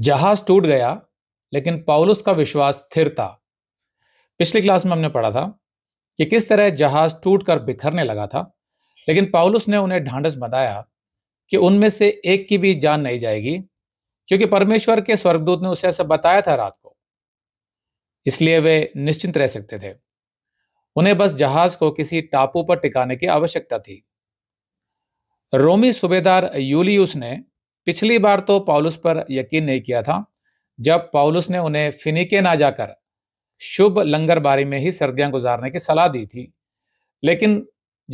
जहाज टूट गया लेकिन पाउलुस का विश्वास स्थिर था पिछली क्लास में हमने पढ़ा था कि किस तरह जहाज टूटकर बिखरने लगा था लेकिन पाउलुस ने उन्हें ढांढस बताया कि उनमें से एक की भी जान नहीं जाएगी क्योंकि परमेश्वर के स्वर्गदूत ने उसे ऐसा बताया था रात को इसलिए वे निश्चिंत रह सकते थे उन्हें बस जहाज को किसी टापू पर टिकाने की आवश्यकता थी रोमी सूबेदार यूलियस ने पिछली बार तो पॉलुस पर यकीन नहीं किया था जब पॉलुस ने उन्हें फिनिके ना जाकर शुभ लंगरबारी में ही सर्दियां गुजारने की सलाह दी थी लेकिन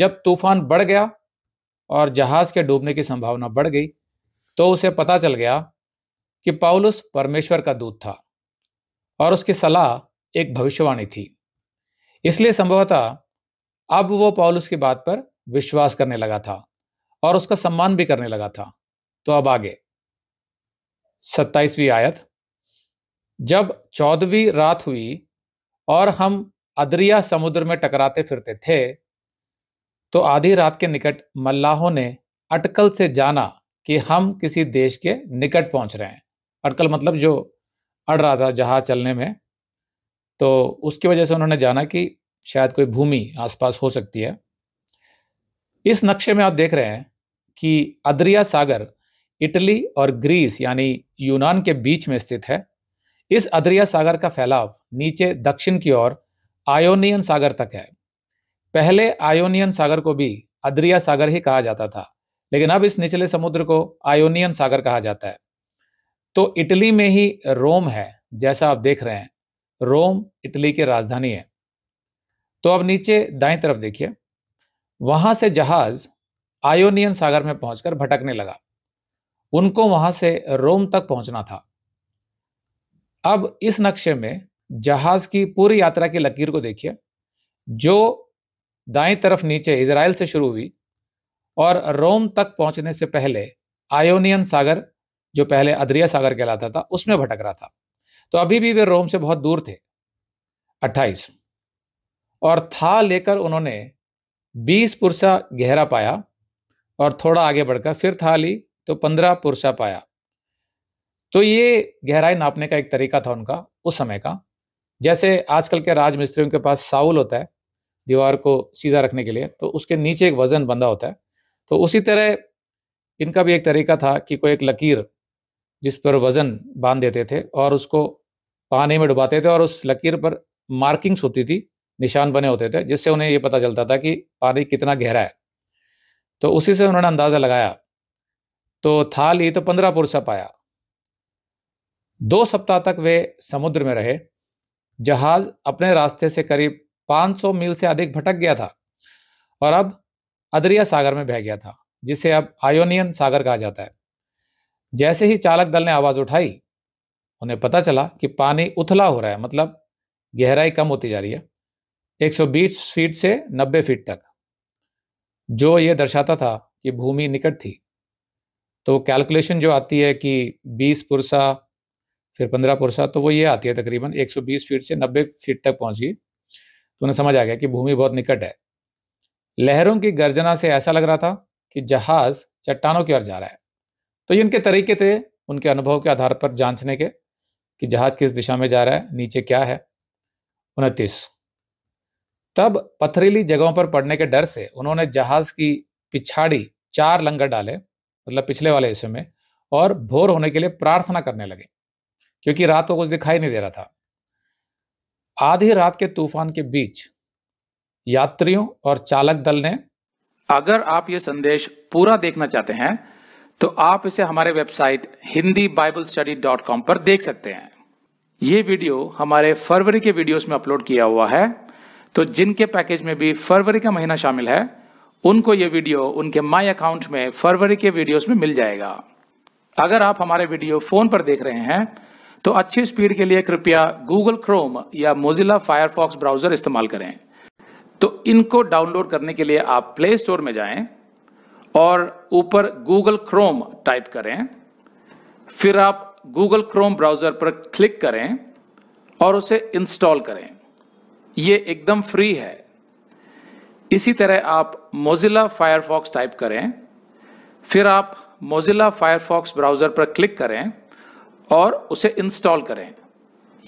जब तूफान बढ़ गया और जहाज के डूबने की संभावना बढ़ गई तो उसे पता चल गया कि पॉलुस परमेश्वर का दूत था और उसकी सलाह एक भविष्यवाणी थी इसलिए संभवतः अब वो पॉलुस की बात पर विश्वास करने लगा था और उसका सम्मान भी करने लगा था तो अब आगे सत्ताईसवीं आयत जब चौदहवीं रात हुई और हम अदरिया समुद्र में टकराते फिरते थे तो आधी रात के निकट मल्लाहों ने अटकल से जाना कि हम किसी देश के निकट पहुंच रहे हैं अटकल मतलब जो अड़ रहा था जहाज चलने में तो उसकी वजह से उन्होंने जाना कि शायद कोई भूमि आसपास हो सकती है इस नक्शे में आप देख रहे हैं कि अदरिया सागर इटली और ग्रीस यानी यूनान के बीच में स्थित है इस अद्रिया सागर का फैलाव नीचे दक्षिण की ओर आयोनियन सागर तक है पहले आयोनियन सागर को भी अद्रिया सागर ही कहा जाता था लेकिन अब इस निचले समुद्र को आयोनियन सागर कहा जाता है तो इटली में ही रोम है जैसा आप देख रहे हैं रोम इटली की राजधानी है तो अब नीचे दाएं तरफ देखिए वहां से जहाज आयोनियन सागर में पहुंचकर भटकने लगा उनको वहां से रोम तक पहुंचना था अब इस नक्शे में जहाज की पूरी यात्रा की लकीर को देखिए जो दाएं तरफ नीचे इसराइल से शुरू हुई और रोम तक पहुंचने से पहले आयोनियन सागर जो पहले अद्रिया सागर कहलाता था उसमें भटक रहा था तो अभी भी वे रोम से बहुत दूर थे 28 और था लेकर उन्होंने 20 पुरसा गहरा पाया और थोड़ा आगे बढ़कर फिर था ली तो पंद्रह पुरसा पाया तो ये गहराई नापने का एक तरीका था उनका उस समय का जैसे आजकल के राजमिस्त्रियों के पास साउल होता है दीवार को सीधा रखने के लिए तो उसके नीचे एक वजन बंधा होता है तो उसी तरह इनका भी एक तरीका था कि कोई एक लकीर जिस पर वजन बांध देते थे और उसको पानी में डुबाते थे और उस लकीर पर मार्किंग्स होती थी निशान बने होते थे जिससे उन्हें ये पता चलता था कि पानी कितना गहरा है तो उसी से उन्होंने अंदाज़ा लगाया तो थाल ये तो पंद्रह पुरुष पाया दो सप्ताह तक वे समुद्र में रहे जहाज अपने रास्ते से करीब 500 मील से अधिक भटक गया था और अब अदरिया सागर में बह गया था जिसे अब आयोनियन सागर कहा जाता है जैसे ही चालक दल ने आवाज उठाई उन्हें पता चला कि पानी उथला हो रहा है मतलब गहराई कम होती जा रही है 120 फीट से 90 फीट तक जो ये दर्शाता था कि भूमि निकट थी तो कैलकुलेशन जो आती है कि बीस पुरसा फिर पंद्रह पुरसा तो वो ये आती है तकरीबन 120 फीट से 90 फीट तक पहुंच गई तो उन्हें समझ आ गया कि भूमि बहुत निकट है लहरों की गर्जना से ऐसा लग रहा था कि जहाज चट्टानों की ओर जा रहा है तो ये उनके तरीके थे उनके अनुभव के आधार पर जांचने के कि जहाज किस दिशा में जा रहा है नीचे क्या है उनतीस तब पथरीली जगहों पर पड़ने के डर से उन्होंने जहाज की पिछाड़ी चार लंगर डाले मतलब पिछले वाले हिस्से में और भोर होने के लिए प्रार्थना करने लगे क्योंकि रात को कुछ दिखाई नहीं दे रहा था आधी रात के तूफान के बीच यात्रियों और चालक दल ने अगर आप ये संदेश पूरा देखना चाहते हैं तो आप इसे हमारे website Hindi Bible study dot com पर देख सकते हैं ये वीडियो हमारे फरवरी के वीडियोस में अपलोड किया हुआ है तो जिनके पैकेज में भी फरवरी का महीना शामिल है उनको ये वीडियो उनके माई अकाउंट में फरवरी के वीडियोस में मिल जाएगा अगर आप हमारे वीडियो फोन पर देख रहे हैं तो अच्छी स्पीड के लिए कृपया गूगल क्रोम या मोजिला फायरफॉक्स ब्राउजर इस्तेमाल करें तो इनको डाउनलोड करने के लिए आप प्ले स्टोर में जाएं और ऊपर गूगल क्रोम टाइप करें फिर आप गूगल क्रोम ब्राउजर पर क्लिक करें और उसे इंस्टॉल करें यह एकदम फ्री है इसी तरह आप मोजिला फायरफॉक्स टाइप करें फिर आप मोजिला फायरफॉक्स ब्राउज़र पर क्लिक करें और उसे इंस्टॉल करें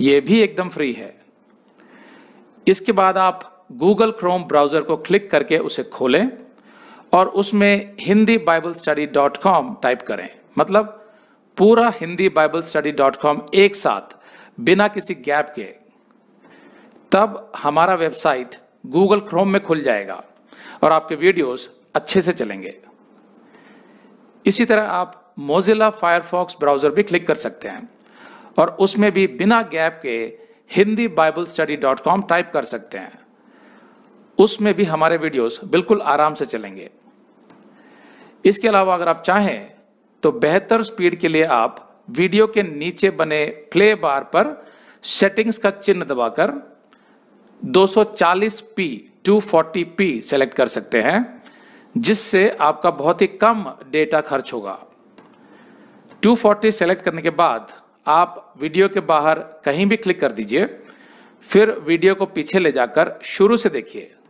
यह भी एकदम फ्री है इसके बाद आप गूगल क्रोम ब्राउज़र को क्लिक करके उसे खोलें और उसमें Hindi Bible study dot com type करें मतलब पूरा Hindi Bible study dot com एक साथ बिना किसी गैप के तब हमारा वेबसाइट गूगल क्रोम में खुल जाएगा और आपके वीडियोस अच्छे से चलेंगे इसी तरह आप मोजिला फायरफॉक्स ब्राउज़र भी क्लिक कर सकते हैं और उसमें भी बिना गैप के Hindi Bible study dot com type कर सकते हैं उसमें भी हमारे वीडियोस बिल्कुल आराम से चलेंगे इसके अलावा अगर आप चाहें तो बेहतर स्पीड के लिए आप वीडियो के नीचे बने प्ले बार पर सेटिंग्स का चिन्ह दबाकर 240p 240p सेलेक्ट कर सकते हैं जिससे आपका बहुत ही कम डेटा खर्च होगा 240 सेलेक्ट करने के बाद आप वीडियो के बाहर कहीं भी क्लिक कर दीजिए फिर वीडियो को पीछे ले जाकर शुरू से देखिए